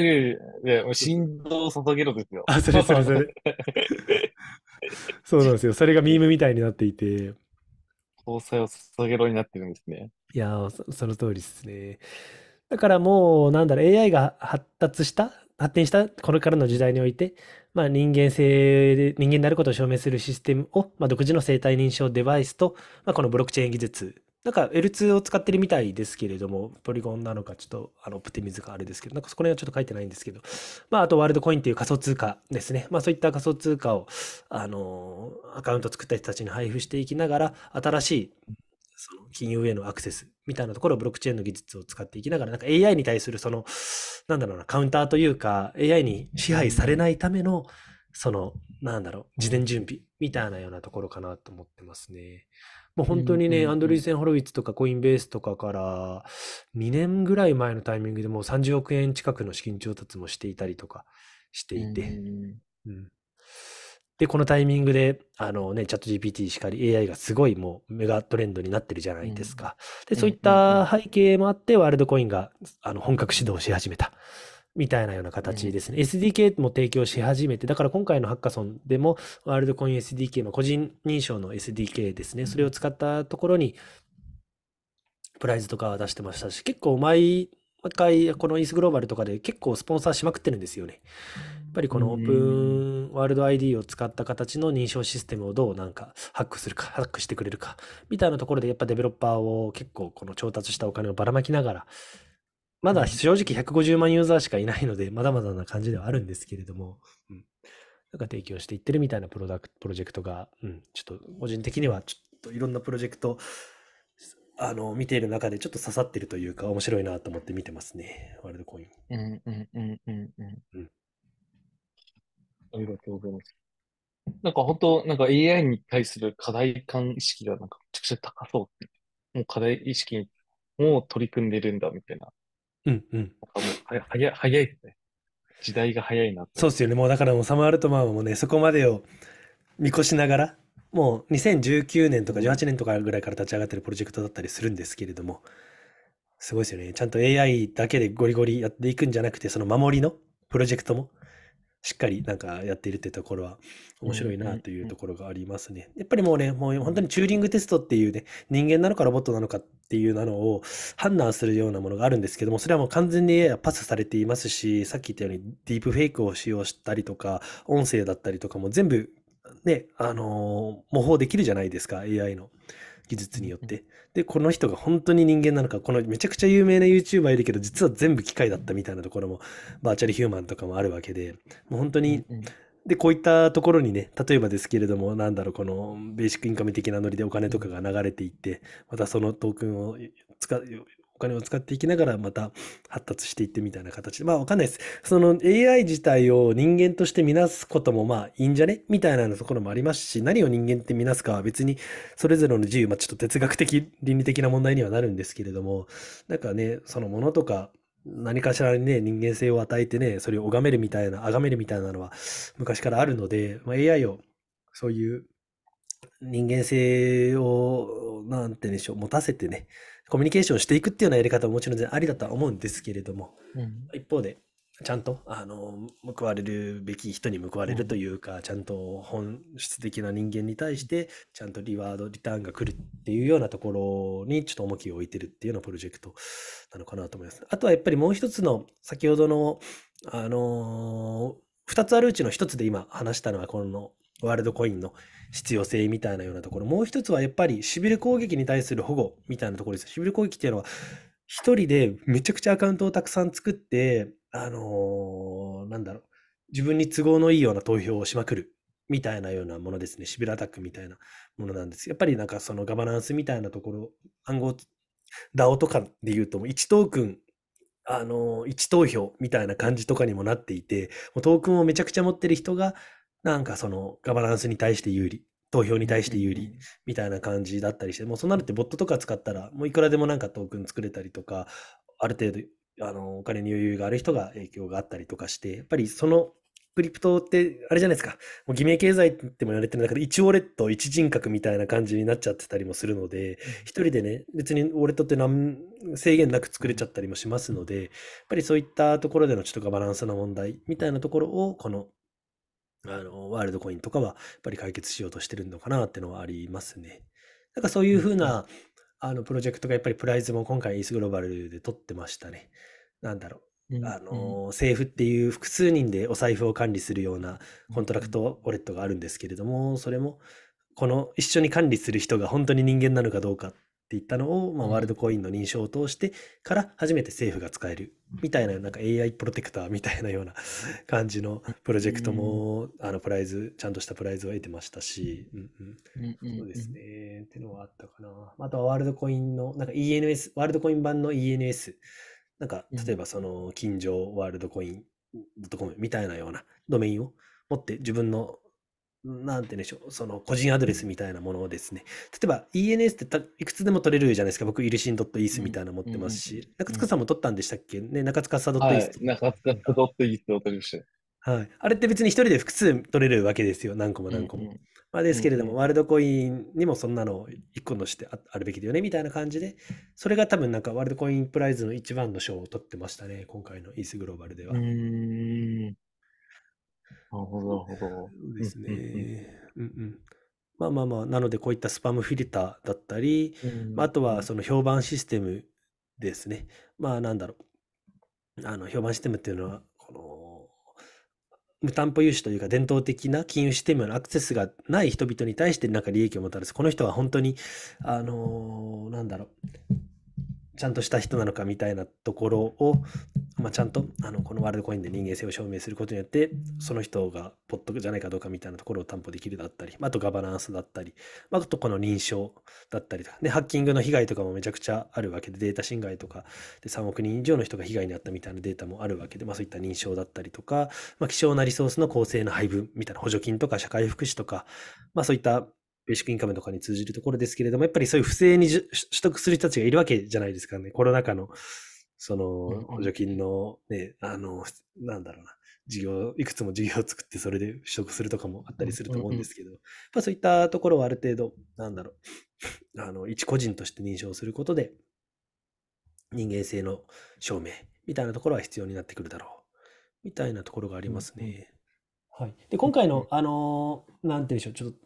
[SPEAKER 1] をげろですよ。あそれそれそれ。
[SPEAKER 2] そうなんですよ。それがミームみたいになっていて。
[SPEAKER 1] 交際を捧げろになってるんですね。
[SPEAKER 2] いや、そその通りですね。だからもう、なんだろう、AI が発達した発展したこれからの時代において、まあ、人間性で、人間であることを証明するシステムを、まあ、独自の生体認証デバイスと、まあ、このブロックチェーン技術、なんか L2 を使ってるみたいですけれども、ポリゴンなのか、ちょっとあのプテミズかあれですけど、なんかそこら辺はちょっと書いてないんですけど、まあ、あとワールドコインっていう仮想通貨ですね、まあ、そういった仮想通貨を、あのアカウント作った人たちに配布していきながら、新しいその金融へのアクセスみたいなところをブロックチェーンの技術を使っていきながら、なんか AI に対するその、なんだろうな、カウンターというか、AI に支配されないための、その、なんだろう、事前準備みたいなようなところかなと思ってますね。もう本当にね、アンドリーセン・ホロウィッツとかコインベースとかから2年ぐらい前のタイミングでもう30億円近くの資金調達もしていたりとかしていて、で、このタイミングで、あのね、チャット GPT しかり AI がすごいもうメガトレンドになってるじゃないですか。うん、で、そういった背景もあって、ワールドコインがあの本格始動し始めた。みたいなような形ですね。うん、SDK も提供し始めて、だから今回のハッカソンでも、ワールドコイン SDK、の個人認証の SDK ですね、それを使ったところに、プライズとかは出してましたし、結構毎毎回、このイースグローバルとかで結構スポンサーしまくってるんですよね。やっぱりこのオープンワールド ID を使った形の認証システムをどうなんかハックするか、ハックしてくれるか、みたいなところでやっぱデベロッパーを結構この調達したお金をばらまきながら、まだ正直150万ユーザーしかいないので、まだまだな感じではあるんですけれども、うん、なんか提供していってるみたいなプロダクプロジェクトが、うん、ちょっと個人的にはちょっといろんなプロジェクトあの、見ている中でちょっと刺さってるというか、面白いなと思って見てますね、ワールドコイン。
[SPEAKER 1] うんうんうんうんうん。
[SPEAKER 2] ありがとうございます。
[SPEAKER 1] なんか本当、なんか AI に
[SPEAKER 2] 対する課題
[SPEAKER 1] 感意識がなんかめちゃくちゃ高そう。もう課題意識をもう取り組んでるんだみたいな。うんうん。はや早いですね。時代が早いな。
[SPEAKER 2] そうですよね。もうだからもうサー・アルトマンはもうね、そこまでを見越しながら、もう2019年とか18年とかぐらいから立ち上がってるプロジェクトだったりするんですけれども、すごいですよね。ちゃんと AI だけでゴリゴリやっていくんじゃなくて、その守りのプロジェクトもしっかりなんかやっているってところは面白いなというところがありますね。やっぱりもうね、もう本当にチューリングテストっていうね、人間なのかロボットなのかっていうのを判断するようなものがあるんですけども、それはもう完全に AI はパスされていますし、さっき言ったようにディープフェイクを使用したりとか、音声だったりとかも全部ね、あのー、模倣できるじゃないですか、AI の技術によって。で、この人が本当に人間なのか、このめちゃくちゃ有名な YouTuber いるけど、実は全部機械だったみたいなところも、バーチャルヒューマンとかもあるわけで、もう本当に、で、こういったところにね、例えばですけれども、なんだろう、このベーシックインカム的なノリでお金とかが流れていって、またそのトークンを使お金を使っていきながらまた発達していってみたいな形で。まあわかんないです。その AI 自体を人間として見なすこともまあいいんじゃねみたいなところもありますし、何を人間って見なすかは別にそれぞれの自由、まあちょっと哲学的、倫理的な問題にはなるんですけれども、なんかね、そのものとか、何かしらにね、人間性を与えてね、それを拝めるみたいな、崇めるみたいなのは昔からあるので、まあ、AI をそういう人間性を、なんて言うんでしょう、持たせてね、コミュニケーションしていくっていうようなやり方ももちろんありだとは思うんですけれども、うん、一方で、ちゃんとあの報われるべき人に報われるというか、うん、ちゃんと本質的な人間に対してちゃんとリワードリターンが来るっていうようなところにちょっと重きを置いてるっていうようなプロジェクトなのかなと思います。あとはやっぱりもう一つの先ほどのあのー、2つあるうちの1つで今話したのはこのワールドコインの必要性みたいなようなところ。もう一つはやっぱりシビル攻撃に対する保護みたいなところです。シビル攻撃っていうのは、一人でめちゃくちゃアカウントをたくさん作って、あのー、なんだろう、自分に都合のいいような投票をしまくるみたいなようなものですね。シビルアタックみたいなものなんです。やっぱりなんかそのガバナンスみたいなところ、暗号、DAO とかで言うと、1トークン、あのー、1投票みたいな感じとかにもなっていて、もうトークンをめちゃくちゃ持ってる人が、なんかそのガバナンスに対して有利、投票に対して有利みたいな感じだったりして、もうそうなるってボットとか使ったら、もういくらでもなんかトークン作れたりとか、ある程度あのお金に余裕がある人が影響があったりとかして、やっぱりそのクリプトって、あれじゃないですか、もう偽名経済っても言われてる中で、1ウォレット、1人格みたいな感じになっちゃってたりもするので、一、人でね、別にウォレットって何制限なく作れちゃったりもしますので、やっぱりそういったところでのちょっとガバナンスの問題みたいなところを、このあの、ワールドコインとかは、やっぱり解決しようとしてるのかなってのはありますね。なんかそういうふうな、あの、プロジェクトがやっぱりプライズも今回イースグローバルで取ってましたね。なんだろう。あの政府っていう複数人でお財布を管理するようなコントラクトウォレットがあるんですけれどもそれもこの一緒に管理する人が本当に人間なのかどうかっって言ったのを、まあ、ワールドコインの認証を通してから初めて政府が使えるみたいななんか AI プロテクターみたいなような 感じのプロジェクトも、あのプライズちゃんとしたプライズを得てましたし、うんうん、そうですね、っていうのはあったかなあとはワールドコインのなんか ENS ワールドコイン版の ENS なんか例えばその近所ワールドコイン .com みたいなようなドメインを持って自分のなんて言うんでしょう、その個人アドレスみたいなものをですね、例えば ENS っていくつでも取れるじゃないですか、僕、イルシン .is みたいなの持ってますし、うんうん、中塚さんも取ったんでしたっけね、中塚さん .is、はい。中塚さん .is を取りました。はい、あれって別に一人で複数取れるわけですよ、何個も何個も。うんうん、まあ、ですけれども、うんうん、ワールドコインにもそんなの一個のしてあるべきだよねみたいな感じで、それが多分なんかワールドコインプライズの一番の賞を取ってましたね、今回のイースグローバルでは。うんるほど、なるほど。ですね。うんうん。まあまあまあ、なのでこういったスパムフィルターだったり、うん、まあ、あとはその評判システムですね。まあなんだろう。あの評判システムっていうのは、この無担保融資というか伝統的な金融システムのアクセスがない人々に対してなんか利益をもたらす。この人は本当に、あのー、なんだろう。ちゃんとした人なのかみたいなところを、まあ、ちゃんとあのこのワールドコインで人間性を証明することによってその人がポットじゃないかどうかみたいなところを担保できるだったり、まあ、とガバナンスだったり、まあ、あとこの認証だったりとかでハッキングの被害とかもめちゃくちゃあるわけでデータ侵害とかで3億人以上の人が被害に遭ったみたいなデータもあるわけで、まあ、そういった認証だったりとか、まあ、希少なリソースの公正な配分みたいな補助金とか社会福祉とか、まあ、そういったベーシックインカムとかに通じるところですけれども、やっぱりそういう不正に取得する人たちがいるわけじゃないですかね。コロナ禍の、その、補助金の、ね、あの、なんだろうな、事業、いくつも事業を作ってそれで取得するとかもあったりすると思うんですけど、やっぱそういったところはある程度、なんだろう、あの、一個人として認証することで、人間性の証明みたいなところは必要になってくるだろう、みたいなところがありますね。はい、で今回の、あのなんていうんでしょう、ちょっと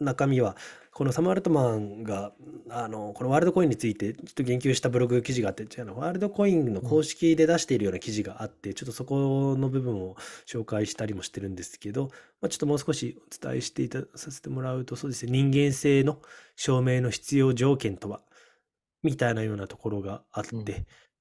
[SPEAKER 2] 中身はこのサム・アルトマンがあのこのワールドコインについてちょっと言及したブログ記事があって違うワールドコインの公式で出しているような記事があって、ちょっとそこの部分を紹介したりもしてるんですけど、まあ、ちょっともう少しお伝えしていたさせてもらうとそうですね人間性の証明の必要条件とはみたいなようなところがあって、うん、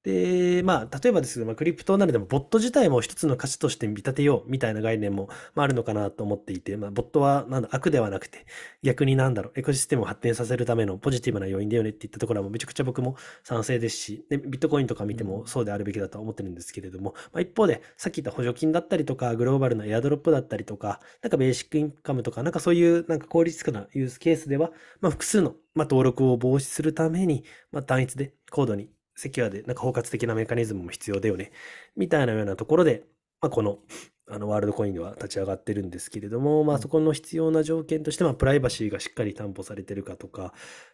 [SPEAKER 2] で、まあ、例えばですけど、まあ、クリプトなどでも、ボット自体も一つの価値として見立てようみたいな概念も、まあ、あるのかなと思っていて、まあ、ボットは、なんだ、悪ではなくて、逆になんだろう、エコシステムを発展させるためのポジティブな要因だよねっていったところは、めちゃくちゃ僕も賛成ですし、で、ビットコインとか見てもそうであるべきだと思ってるんですけれども、まあ、一方で、さっき言った補助金だったりとか、グローバルなエアドロップだったりとか、なんかベーシックインカムとか、なんかそういう、なんか効率化なユースケースでは、まあ、複数の、まあ、登録を防止するために、まあ、単一で高度にセキュアで、なんか包括的なメカニズムも必要だよね、みたいなようなところで、まあ、この、あのワールドコインでは立ち上がってるんですけれども、まあ、そこの必要な条件として、まあ、プライバシーがしっかり担保されてるかとか、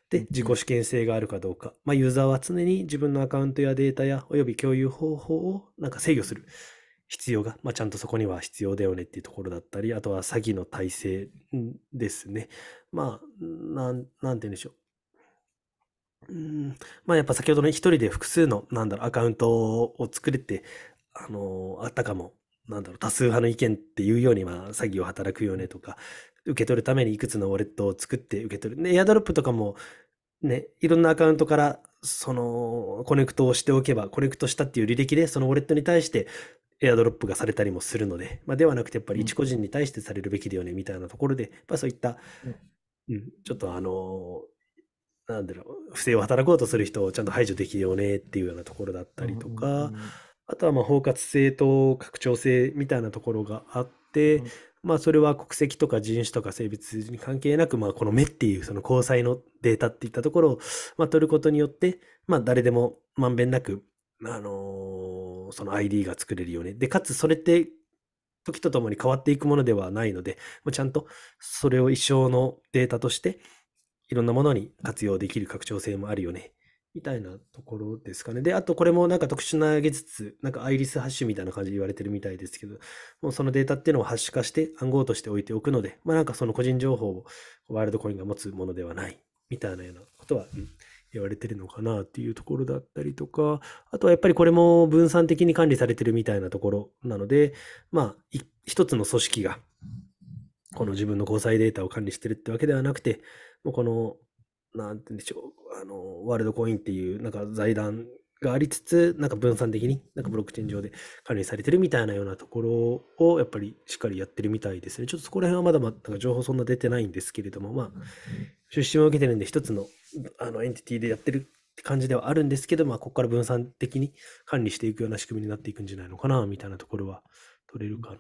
[SPEAKER 2] で、自己主権性があるかどうか、まあ、ユーザーは常に自分のアカウントやデータや、および共有方法をなんか制御する必要が、まあ、ちゃんとそこには必要だよねっていうところだったり、あとは詐欺の体制ですね。まあ、なん、なんて言うんでしょう。うん、まあ、やっぱ先ほどね、一人で複数の、なんだろう、アカウントを作れて、あの、あたかも、なんだろう、多数派の意見っていうように、まあ、詐欺を働くよねとか、受け取るためにいくつのウォレットを作って受け取る。ね、エアドロップとかも、ね、いろんなアカウントから、その、コネクトをしておけば、コネクトしたっていう履歴で、そのウォレットに対して、エアドロップがされたりもするので、まあ、ではなくて、やっぱり一個人に対してされるべきだよね、みたいなところで、やっぱそういった、うん、ちょっとあの、なんだろう、不正を働こうとする人をちゃんと排除できるよねっていうようなところだったりとか、あとはま包括性と拡張性みたいなところがあって、まあ、それは国籍とか人種とか性別に関係なく、まあ、この目っていうその交際のデータっていったところを、ま取ることによって、ま誰でもまんべんなく、あのその ID が作れるよね。で、かつそれって時とともに変わっていくものではないので、まちゃんとそれを一生のデータとして、いろんなものに活用できる拡張性もあるよね。みたいなところですかね。で、あとこれもなんか特殊な技術、なんかアイリスハッシュみたいな感じで言われてるみたいですけど、もうそのデータっていうのをハッシュ化して暗号として置いておくので、まあなんかその個人情報をワイルドコインが持つものではないみたいなようなことは、うん言われてるのかなっていうところだったりとか、あとはやっぱりこれも分散的に管理されてるみたいなところなので、まあ、一つの組織が、この自分の交際データを管理してるってわけではなくて、もうこの、なんて言うんでしょう、あの、ワールドコインっていう、なんか財団がありつつ、なんか分散的に、なんかブロックチェーン上で管理されてるみたいなようなところを、やっぱりしっかりやってるみたいですね。ちょっとそこら辺はまだまだ情報そんな出てないんですけれども、まあ、出資を受けてるんで、一つのあのエンティティでやってるって感じではあるんですけど、まあ、ここから分散的に管理していくような仕組みになっていくんじゃないのかな、みたいなところは取れるか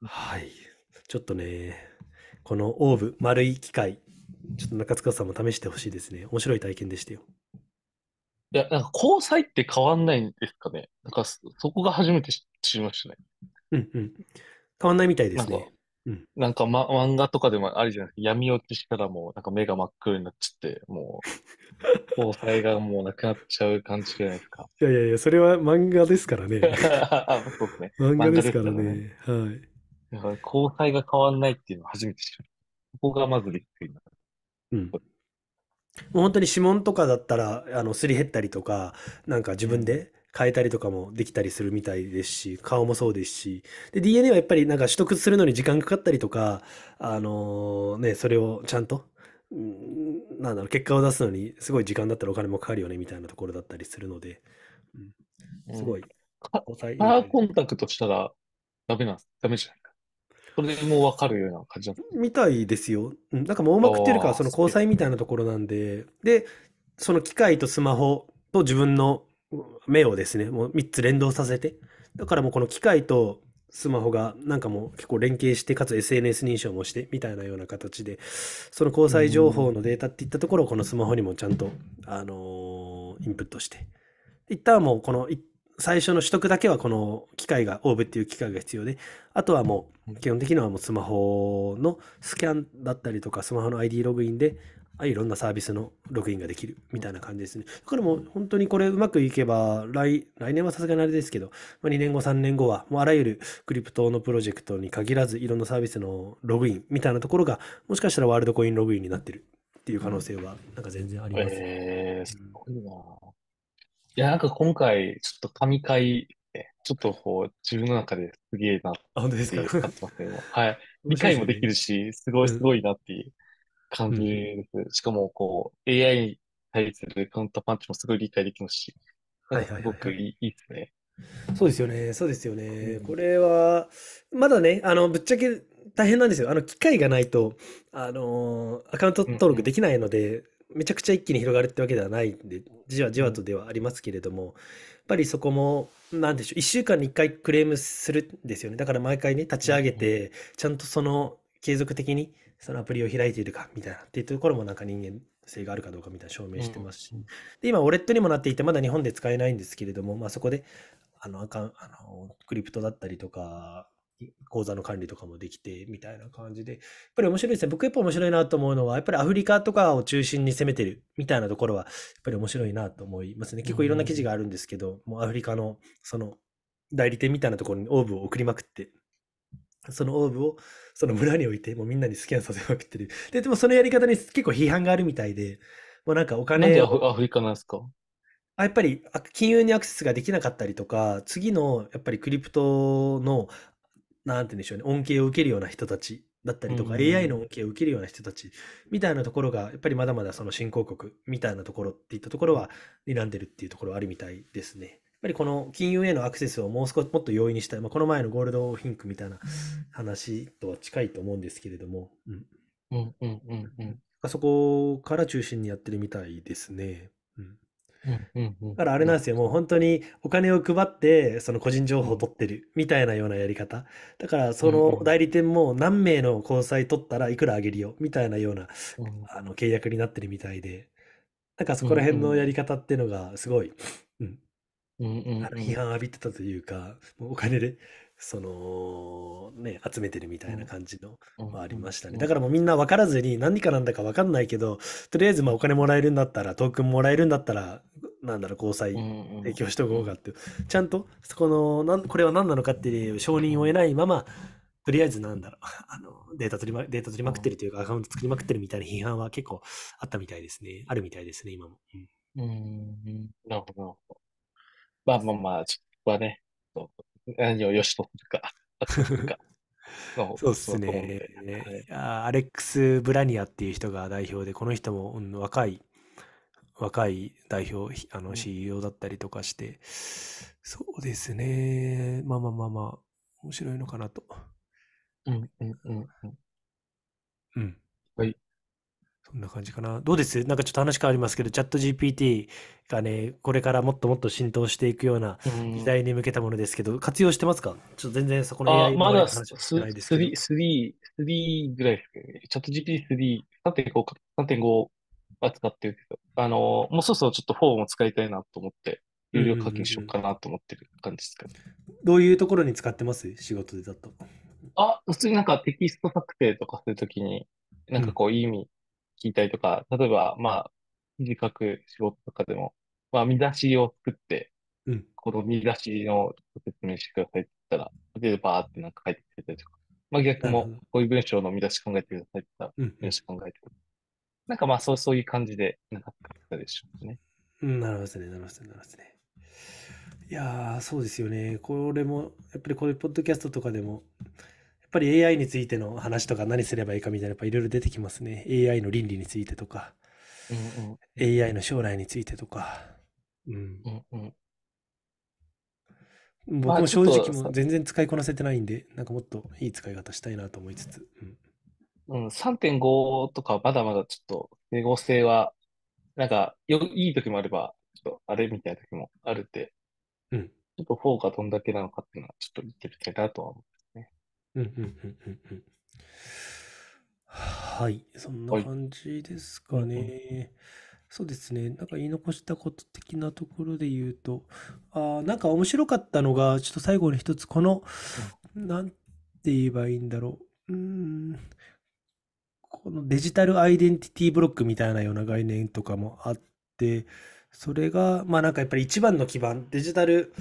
[SPEAKER 2] な。はい。ちょっとね、このオーブ、丸い機械、ちょっと中塚さんも試してほしいですね。面白い体験でしたよ。いや、なんか交際って変わんないんですかね。なんかそこが初めて知りましたね。
[SPEAKER 1] うんうん。変わんないみたいですね。うん、なんか、ま、漫画とかでもあるじゃないですか。闇落ちしたらもう、なんか目が真っ黒になっちゃって、もう、交際がもうなくなっちゃう感じじゃないですか。
[SPEAKER 2] いやいやいや、それは漫画ですからね。
[SPEAKER 1] そうですね。漫画ですからね。ねはい。か交際が変わんないっていうのは初めて知る。ここがまずびっくりな。
[SPEAKER 2] うん。もう本当に指紋とかだったら、あの、すり減ったりとか、なんか自分で変えたりとかもできたりするみたいですし、顔もそうですし、で、DNA はやっぱりなんか取得するのに時間かかったりとか、あのーね、それをちゃんと、うんなんだろう、結果を出すのにすごい時間だったらお金もかかるよねみたいなところだったりするので、うん、すごい、うん、ーコンタクトしたらダメなんです。ダメじゃないそれもわかるような感じだったみたいですよ。うん、なんかもううまくってるから、その交際みたいなところなんで、で、その機械とスマホと自分の目をですね、もう3つ連動させて、だからもうこの機械とスマホがなんかもう結構連携して、かつ SNS 認証もしてみたいなような形で、その交際情報のデータっていったところをこのスマホにもちゃんと、あのー、インプットして。一旦もうこの最初の取得だけはこの機械が、オーブっていう機械が必要で、あとはもう基本的にはもうスマホのスキャンだったりとか、スマホの ID ログインで、いろんなサービスのログインができるみたいな感じですね。だからもう本当にこれうまくいけば、来、来年はさすがにあれですけど、まあ、2年後、3年後は、もうあらゆるクリプトのプロジェクトに限らず、いろんなサービスのログインみたいなところが、もしかしたらワールドコインログインになってるっていう可能性は、
[SPEAKER 1] なんか全然ありますね。えー、すごいな。いや、なんか今回、ちょっと神回ちょっとこう、自分の中ですげえなって思ってますね。はい。理解もできるし、すごいすごいなっていう感じです。うん、しかも、こう、AI に対するカウントパンチもすごい理解できますし、はいすごくいいですね。
[SPEAKER 2] そうですよね、そうですよね。うん、これは、まだね、あの、ぶっちゃけ大変なんですよ。あの、機械がないと、あのアカウント登録できないので、うんうん、めちゃくちゃ一気に広がるってわけではないんで、じわじわとではありますけれども、ぱりそこも、なんでしょう、1週間に1回クレームするんですよね。だから毎回ね、立ち上げて、ちゃんとその継続的にそのアプリを開いているかみたいなっていうところもなんか人間性があるかどうかみたいな証明してますし、で今、ウォレットにもなっていて、まだ日本で使えないんですけれども、まあ、そこであのアカあのクリプトだったりとか、口座の管理とかもできてみたいな感じで、やっぱり面白いですね。僕やっぱ面白いなと思うのは、やっぱりアフリカとかを中心に攻めてるみたいなところは、やっぱり面白いなと思いますね。結構いろんな記事があるんですけど、もうアフリカのその代理店みたいなところにオーブを送りまくって、そのオーブをその村に置いて、もうみんなにスキャンさせまくってる。で、でもそのやり方に結構批判があるみたいで、もうなんかお金なんでア
[SPEAKER 1] フリカなんですか
[SPEAKER 2] やっぱり金融にアクセスができなかったりとか、次のやっぱりクリプトのなんて言うんでしょうね、恩恵を受けるような人たちだったりとか、うん、AI の恩恵を受けるような人たちみたいなところが、やっぱりまだまだその新興国みたいなところっていったところは、睨んでるっていうところはあるみたいですね。やっぱりこの金融へのアクセスをもう少しもっと容易にしたい、まあ、この前のゴールドフィンクみたいな話とは近いと思うんですけれども、うん、うんうんうんうん、そこから中心にやってるみたいですね。うんうんだからあれなんですよ、もう本当にお金を配って、その個人情報を取ってるみたいなようなやり方。だからその代理店も何名の交際取ったらいくらあげるよみたいなようなあの契約になってるみたいで、なんかそこら辺のやり方っていうのがすごい、うん、批判を浴びてたというか、もうお金でその、ね、集めてるみたいな感じのもありましたね。だからもうみんな分からずに何かなんだか分かんないけど、とりあえずまあお金もらえるんだったら、トークンもらえるんだったら、なんだろう、交際提供しとこうかって、ちゃんと、そこの、なんこれは何なのかっていう承認を得ないまま、とりあえずなんだろう、あの、データ取りま、データ取りまくってるというか、アカウント作りまくってるみたいな批判は結構あったみたいですね。あるみたいですね、今も。うん。うん
[SPEAKER 1] なるほど、なるほど。まあまあまあ、そこはね、何をよしとする か、そうですね。
[SPEAKER 2] アレックス・ブラニアっていう人が代表で、この人も、うん、若い、若い代表、あの CEO だったりとかして、そうですね。まあまあまあまあ、面白いのかなと。うんうんうんうん。うん。はい。そんな感じかな。どうですなんかちょっと話変わりますけど、チャット GPT がね、これからもっともっと浸透していくような時代に向けたものですけど、活用してますかちょっと全然そこの AI の話
[SPEAKER 1] はしてないですけど。3、3、3ぐらいですね。チャット GPT3、3.5か、3.5は使ってるけど、あの、もうそろそろちょっと4も使いたいなと思って、いろ有料課金しようかなと思ってる感じですかね。
[SPEAKER 2] どういうところに使ってま
[SPEAKER 1] す仕事でだと。あ、普通になんかテキスト作成とかするときに、なんかこう、いい意味、聞いたりとか、例えば、まあ、短く仕事とかでも、まあ、見出しを作って、うん。この見出しの説明してくださいって言ったら、例で、バーってなんか書いてくれたりとか、まあ、逆も、こういう文章の見出し考えてくださいって言ったら、見出し
[SPEAKER 2] 考えてくれる。なんかまあ、そう、そういう感じで、なかったでしょうね。うん、なるほどね、なるほどね、なるほどね。いやー、そうですよね。これも、やっぱりこういうポッドキャストとかでも、ぱり AI についての話とか何すればいいかみたいな、やっぱいろいろ出てきますね。AI の倫理についてとか、うんうん、AI の将来についてとか。
[SPEAKER 1] うん。うんうん、僕も正直も全然
[SPEAKER 2] 使いこなせてないんで、なんかもっといい使い方したいなと思いつつ。
[SPEAKER 1] うん、うん、3.5とかまだまだちょっと整合性は、なんかよいい時もあれば、ちょっとあれみたいな時もあるって、うん、ちょっと4がどんだけなのかっていうのはちょっと見てみたいなとは思はい、
[SPEAKER 2] そんな感じですかね。そうですね。なんか言い残したこと的なところで言うと、ああ、なんか面白かったのが、ちょっと最後に一つ、この、なんて言えばいいんだろう。うーん。このデジタルアイデンティティブロックみたいなような概念とかもあって、それが、まあなんかやっぱり一番の基盤、デジタル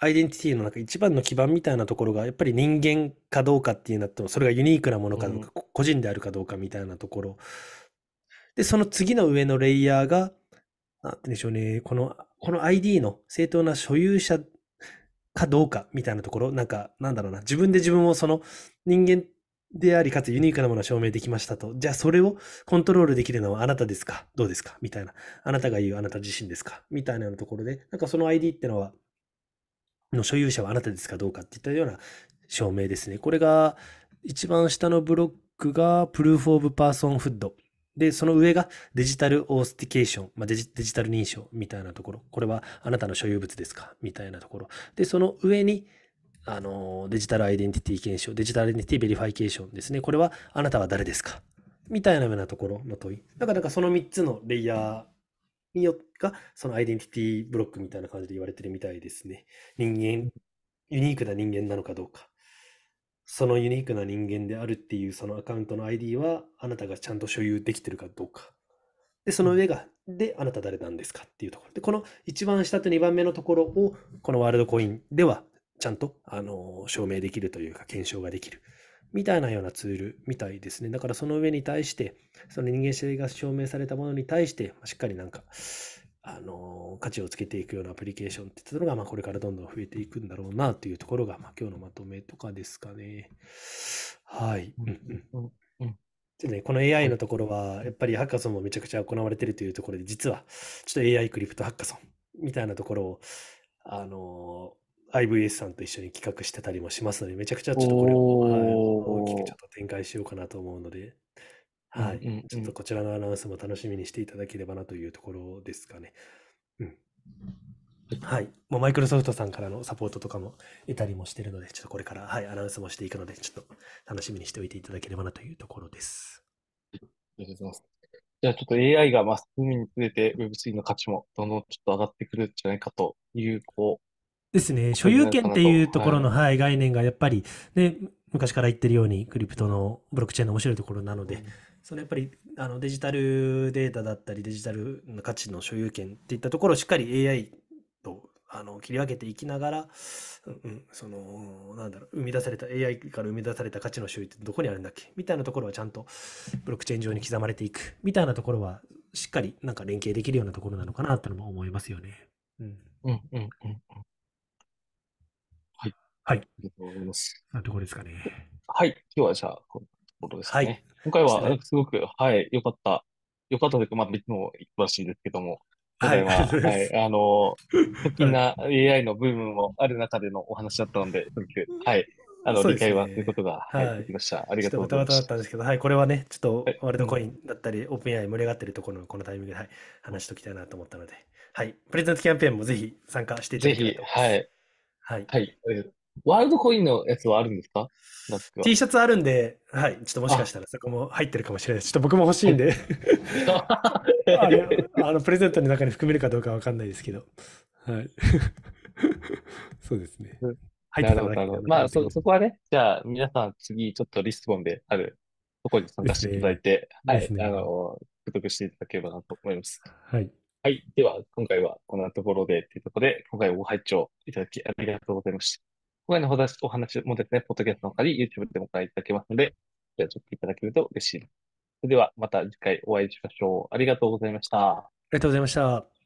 [SPEAKER 2] アイデンティティの中一番の基盤みたいなところがやっぱり人間かどうかっていうのとそれがユニークなものかどうか、うん、個人であるかどうかみたいなところでその次の上のレイヤーが何て言うんでしょうねこのこの ID の正当な所有者かどうかみたいなところなんかなんだろうな自分で自分をその人間でありかつユニークなものを証明できましたとじゃあそれをコントロールできるのはあなたですかどうですかみたいなあなたが言うあなた自身ですかみたいなところでなんかその ID ってのはの所有者はあなたですかどうかっていったような証明ですね。これが一番下のブロックがプルーフ・オブ・パーソン・フッド。で、その上がデジタルオースティケーション、まあデジ、デジタル認証みたいなところ。これはあなたの所有物ですかみたいなところ。で、その上に、あの、デジタルアイデンティティ検証、デジタルアイデンティティベリファイケーションですね。これはあなたは誰ですかみたいなようなところの問い。だから、その3つのレイヤー、によっが、そのアイデンティティブロックみたいな感じで言われてるみたいですね。人間、ユニークな人間なのかどうか。そのユニークな人間であるっていうそのアカウントの ID は、あなたがちゃんと所有できてるかどうか。で、その上が、で、あなた誰なんですかっていうところ。で、この一番下と二番目のところを、このワールドコインでは、ちゃんと、あの、証明できるというか、検証ができる。みたいなようなツールみたいですね。だからその上に対して、その人間性が証明されたものに対して、しっかりなんか、あの価値をつけていくようなアプリケーションっていったのが、まあ、これからどんどん増えていくんだろうなというところが、まあ、今日のまとめとかですかね。はい。うんうんね、この AI のところは、やっぱりハッカソンもめちゃくちゃ行われているというところで、実は、ちょっと AI クリプトハッカソンみたいなところを、あの、IVS さんと一緒に企画してたりもしますので、めちゃくちゃちょっとこ
[SPEAKER 1] れを、大きくちょっ
[SPEAKER 2] と展開しようかなと思うので、はい、うんうんうん、ちょっとこちらのアナウンスも楽しみにしていただければなというところですかね。うん、はい、もうマイクロソフトさんからのサポートとかも得たりもしてるので、ちょっとこれから、はい、アナウンスもしていくので、ちょっと楽しみにしておいていただければなというところです。ありがとうございます。
[SPEAKER 1] じゃあちょっと AI がまあ進むにつれて Web3 の価値もどんどんちょっと上がってくるんじゃないかという、こう、
[SPEAKER 2] ですね、所有権っていうところの、はい、はい、概念がやっぱり、ね、昔から言ってるようにクリプトのブロックチェーンの面白いところなので、そのやっぱりあのデジタルデータだったりデジタルの価値の所有権っていったところをしっかり AI とあの切り分けていきながら、うん、そのなんだろう生み出された AI から生み出された価値の所有ってどこにあるんだっけみたいなところはちゃんとブロックチェーン上に刻まれていくみたいなところはしっかりなんか連携できるようなところなのかなってのも思いますよね。うん、
[SPEAKER 1] うん、うん、うん。はい。ありがとうございます。なとこですかね。はい。今日はじゃあ、このところですね。はい、今回は、すごく、はい、良かった。良かったというか、まあ、別の素晴らしいですけども、
[SPEAKER 2] はい、はい、あ
[SPEAKER 1] の、的 な AI の部分もある中でのお話だったので、すごく、はい、あの、ね、理解はということが、はい、できました。ありがとうございます。ちょっとだった
[SPEAKER 2] んですけど、はい、これはね、ちょっと、ワールドコインだったり、オープン AI 盛り上がってるところの、このタイミングで、はい、話しておきたいなと思ったので、はい、プレゼントキャンペーンもぜひ参加していただきたいと思います。ぜひ、はい。はい。はい、ワールドコインのやつはあるんですか ?T シャツあるんで、はい、ちょっともしかしたらそこも入ってるかもしれないです。ちょっと僕も欲しいんで あの、プレゼントの中に含めるかどうかわかんないですけど。はい。そうですね。入ってたらまあそ、そこはね、
[SPEAKER 1] じゃあ皆さん次、ちょっとリスボンであるとこに参加していただいて、ね、はい、ね、あの、獲得していただければなと思います。はい。はい。では、今回はこんなところでというところで、今回ご拝聴いただきありがとうございました。今回のお話もですね、ポッドキャストの他に YouTube でもご覧いただけますので、じゃあちょっといただけると嬉しいです。それではまた次回お会いしましょう。ありがとうございました。あ
[SPEAKER 2] りがとうございました。